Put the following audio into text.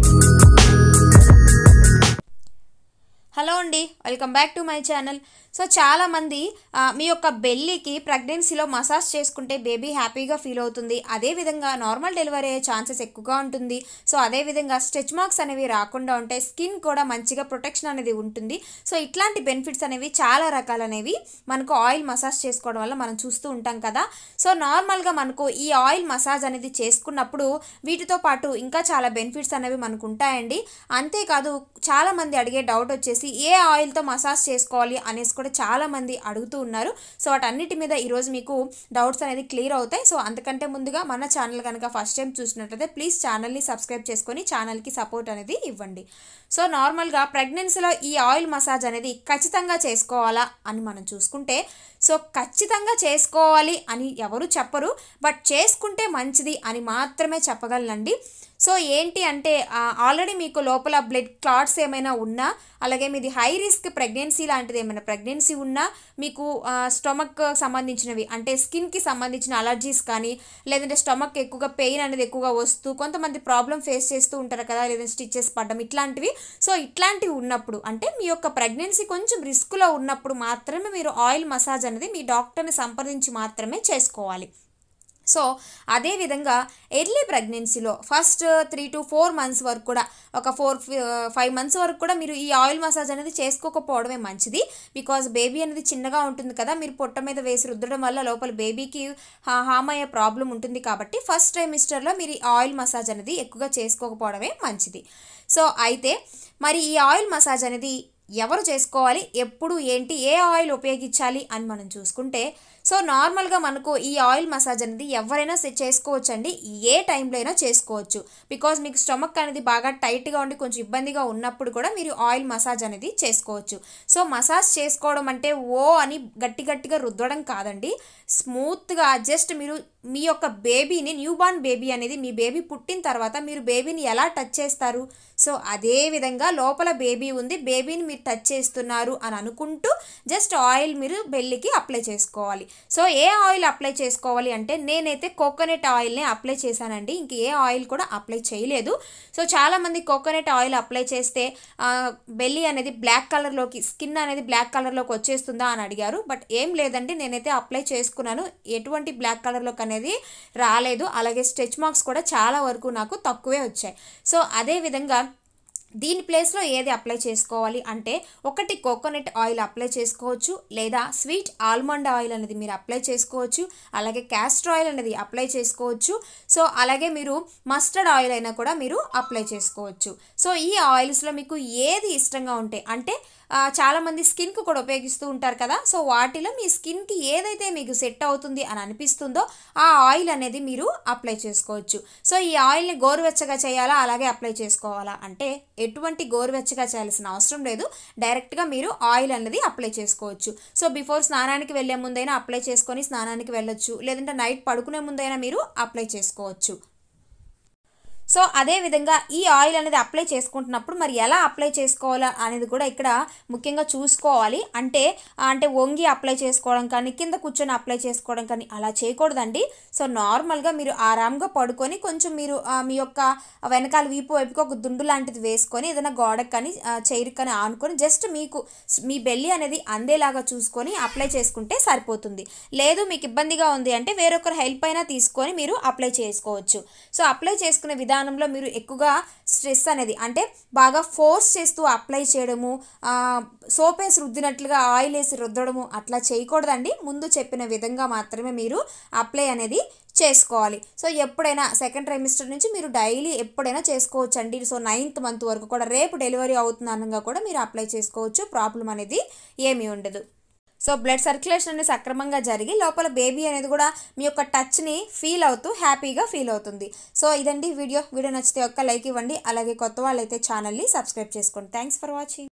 Thank you. అండి welcome back to my channel so చాలామంది మీ యొక్క బెల్లికి ప్రెగ్నెన్సీలో మసాజ్ చేసుకుంటే బేబీ హ్యాపీగా ఫీల్ అవుతుంది అదేవిధంగా నార్మల్ డెలివరీ అయ్యే ఛాన్సెస్ ఎక్కువగా ఉంటుంది సో అదేవిధంగా స్ట్రెచ్ మార్క్స్ అనేవి రాకుండా ఉంటాయి స్కిన్ కూడా మంచిగా ప్రొటెక్షన్ అనేది ఉంటుంది సో ఇట్లాంటి బెనిఫిట్స్ అనేవి చాలా రకాలనేవి మనకు ఆయిల్ మసాజ్ చేసుకోవడం వల్ల మనం చూస్తూ ఉంటాం కదా సో నార్మల్గా మనకు ఈ ఆయిల్ మసాజ్ అనేది చేసుకున్నప్పుడు వీటితో పాటు ఇంకా చాలా బెనిఫిట్స్ అనేవి మనకు ఉంటాయండి అంతేకాదు చాలామంది అడిగే డౌట్ వచ్చేసి ఏ ఏ ఆయిల్తో మసాజ్ చేసుకోవాలి అనేసి కూడా చాలామంది అడుగుతూ ఉన్నారు సో వాటన్నిటి మీద ఈరోజు మీకు డౌట్స్ అనేది క్లియర్ అవుతాయి సో అందుకంటే ముందుగా మన ఛానల్ కనుక ఫస్ట్ టైం చూసినట్లయితే ప్లీజ్ ఛానల్ని సబ్స్క్రైబ్ చేసుకొని ఛానల్కి సపోర్ట్ అనేది ఇవ్వండి సో నార్మల్గా ప్రెగ్నెన్సీలో ఈ ఆయిల్ మసాజ్ అనేది ఖచ్చితంగా చేసుకోవాలా అని మనం చూసుకుంటే సో ఖచ్చితంగా చేసుకోవాలి అని ఎవరు చెప్పరు బట్ చేసుకుంటే మంచిది అని మాత్రమే చెప్పగలనండి సో ఏంటి అంటే ఆల్రెడీ మీకు లోపల బ్లడ్ క్లాట్స్ ఏమైనా ఉన్నా అలాగే మీది హై రిస్క్ ప్రెగ్నెన్సీ లాంటిది ఏమైనా ప్రెగ్నెన్సీ ఉన్నా మీకు స్టొమక్ సంబంధించినవి అంటే స్కిన్కి సంబంధించిన అలర్జీస్ కానీ లేదంటే స్టొమక్ ఎక్కువగా పెయిన్ అనేది ఎక్కువగా వస్తూ కొంతమంది ప్రాబ్లం ఫేస్ చేస్తూ ఉంటారు కదా లేదంటే స్టిచ్చెస్ పడడం ఇట్లాంటివి సో ఇట్లాంటివి ఉన్నప్పుడు అంటే మీ యొక్క ప్రెగ్నెన్సీ కొంచెం రిస్క్లో ఉన్నప్పుడు మాత్రమే మీరు ఆయిల్ మసాజ్ అనేది మీ డాక్టర్ని సంప్రదించి మాత్రమే చేసుకోవాలి సో అదేవిధంగా ఎర్లీ ప్రెగ్నెన్సీలో first three to four months వరకు కూడా ఒక ఫోర్ ఫైవ్ మంత్స్ వరకు కూడా మీరు ఈ ఆయిల్ మసాజ్ అనేది చేసుకోకపోవడమే మంచిది బికాజ్ బేబీ అనేది చిన్నగా ఉంటుంది కదా మీరు పొట్ట మీద వేసి రుద్దడం వల్ల లోపల బేబీకి హామ్ అయ్యే ప్రాబ్లం ఉంటుంది కాబట్టి ఫస్ట్ ట్రైమిస్టర్లో మీరు ఈ ఆయిల్ మసాజ్ అనేది ఎక్కువగా చేసుకోకపోవడమే మంచిది సో అయితే మరి ఈ ఆయిల్ మసాజ్ అనేది ఎవరు చేసుకోవాలి ఎప్పుడు ఏంటి ఏ ఆయిల్ ఉపయోగించాలి అని మనం చూసుకుంటే సో నార్మల్గా మనకు ఈ ఆయిల్ మసాజ్ అనేది ఎవరైనా చేసుకోవచ్చు అండి ఏ టైంలో అయినా చేసుకోవచ్చు బికాజ్ మీకు స్టమక్ అనేది బాగా టైట్గా ఉండి కొంచెం ఇబ్బందిగా ఉన్నప్పుడు కూడా మీరు ఆయిల్ మసాజ్ అనేది చేసుకోవచ్చు సో మసాజ్ చేసుకోవడం అంటే ఓ అని గట్టి గట్టిగా రుద్దడం కాదండి స్మూత్గా జస్ట్ మీరు మీ యొక్క బేబీని న్యూబార్న్ బేబీ అనేది మీ బేబీ పుట్టిన తర్వాత మీరు బేబీని ఎలా టచ్ చేస్తారు సో అదే విధంగా లోపల బేబీ ఉంది బేబీని మీరు టచ్ చేస్తున్నారు అని అనుకుంటూ జస్ట్ ఆయిల్ మీరు బెల్లికి అప్లై చేసుకోవాలి సో ఏ ఆయిల్ అప్లై చేసుకోవాలి అంటే నేనైతే కోకోనట్ ఆయిల్ని అప్లై చేశానండి ఇంక ఏ ఆయిల్ కూడా అప్లై చేయలేదు సో చాలామంది కోకోనట్ ఆయిల్ అప్లై చేస్తే బెల్లి అనేది బ్లాక్ కలర్లోకి స్కిన్ అనేది బ్లాక్ కలర్లోకి వచ్చేస్తుందా అని అడిగారు బట్ ఏం లేదండి నేనైతే అప్లై చేసుకున్నాను ఎటువంటి బ్లాక్ కలర్లో అనేది రాలేదు అలాగే స్ట్రెచ్ మార్క్స్ కూడా చాలా వరకు నాకు తక్కువే వచ్చాయి సో అదేవిధంగా దీని ప్లేస్లో ఏది అప్లై చేసుకోవాలి అంటే ఒకటి కోకోనట్ ఆయిల్ అప్లై చేసుకోవచ్చు లేదా స్వీట్ ఆల్మండ్ ఆయిల్ అనేది మీరు అప్లై చేసుకోవచ్చు అలాగే క్యాస్టర్ ఆయిల్ అనేది అప్లై చేసుకోవచ్చు సో అలాగే మీరు మస్టర్డ్ ఆయిల్ అయినా కూడా మీరు అప్లై చేసుకోవచ్చు సో ఈ ఆయిల్స్లో మీకు ఏది ఇష్టంగా ఉంటే అంటే చాలామంది స్కిన్కు కూడా ఉపయోగిస్తూ ఉంటారు కదా సో వాటిలో మీ స్కిన్కి ఏదైతే మీకు సెట్ అవుతుంది అని అనిపిస్తుందో ఆ ఆయిల్ అనేది మీరు అప్లై చేసుకోవచ్చు సో ఈ ఆయిల్ని గోరువెచ్చగా చేయాలా అలాగే అప్లై చేసుకోవాలా అంటే ఎటువంటి గోరువెచ్చగా చేయాల్సిన అవసరం లేదు డైరెక్ట్గా మీరు ఆయిల్ అనేది అప్లై చేసుకోవచ్చు సో బిఫోర్ స్నానానికి వెళ్ళే ముందైనా అప్లై చేసుకొని స్నానానికి వెళ్ళొచ్చు లేదంటే నైట్ పడుకునే ముందైనా మీరు అప్లై చేసుకోవచ్చు సో అదేవిధంగా ఈ ఆయిల్ అనేది అప్లై చేసుకుంటున్నప్పుడు మరి ఎలా అప్లై చేసుకోవాలా అనేది కూడా ఇక్కడ ముఖ్యంగా చూసుకోవాలి అంటే అంటే వంగి అప్లై చేసుకోవడం కానీ కింద కూర్చొని అప్లై చేసుకోవడం కానీ అలా చేయకూడదండి సో నార్మల్గా మీరు ఆరామ్గా పడుకొని కొంచెం మీరు మీ యొక్క వెనకాల వీపు వైపుకి ఒక దుండు లాంటిది వేసుకొని ఏదైనా గోడకు కానీ చైర్ కానీ ఆనుకొని జస్ట్ మీకు మీ బెల్లి అనేది అందేలాగా చూసుకొని అప్లై చేసుకుంటే సరిపోతుంది లేదు మీకు ఇబ్బందిగా ఉంది అంటే వేరొకరు హెల్ప్ అయినా తీసుకొని మీరు అప్లై చేసుకోవచ్చు సో అప్లై చేసుకునే విధానం విధానంలో మీరు ఎక్కువగా స్ట్రెస్ అనేది అంటే బాగా ఫోర్స్ చేస్తూ అప్లై చేయడము సోప్ వేసి రుద్దినట్లుగా ఆయిల్ వేసి రుద్దడము అట్లా చేయకూడదండి ముందు చెప్పిన విధంగా మాత్రమే మీరు అప్లై అనేది చేసుకోవాలి సో ఎప్పుడైనా సెకండ్ ట్రైమిస్టర్ నుంచి మీరు డైలీ ఎప్పుడైనా చేసుకోవచ్చు అండి సో నైన్త్ మంత్ వరకు కూడా రేపు డెలివరీ అవుతుందనగా కూడా మీరు అప్లై చేసుకోవచ్చు ప్రాబ్లం అనేది ఏమీ ఉండదు సో బ్లడ్ సర్క్యులేషన్ అనేది సక్రమంగా జరిగి లోపల బేబీ అనేది కూడా మీ యొక్క టచ్ని ఫీల్ అవుతూ హ్యాపీగా ఫీల్ అవుతుంది సో ఇదండి వీడియో వీడియో నచ్చితే ఒక్క లైక్ ఇవ్వండి అలాగే కొత్త వాళ్ళైతే ఛానల్ని సబ్స్క్రైబ్ చేసుకోండి థ్యాంక్స్ ఫర్ వాచింగ్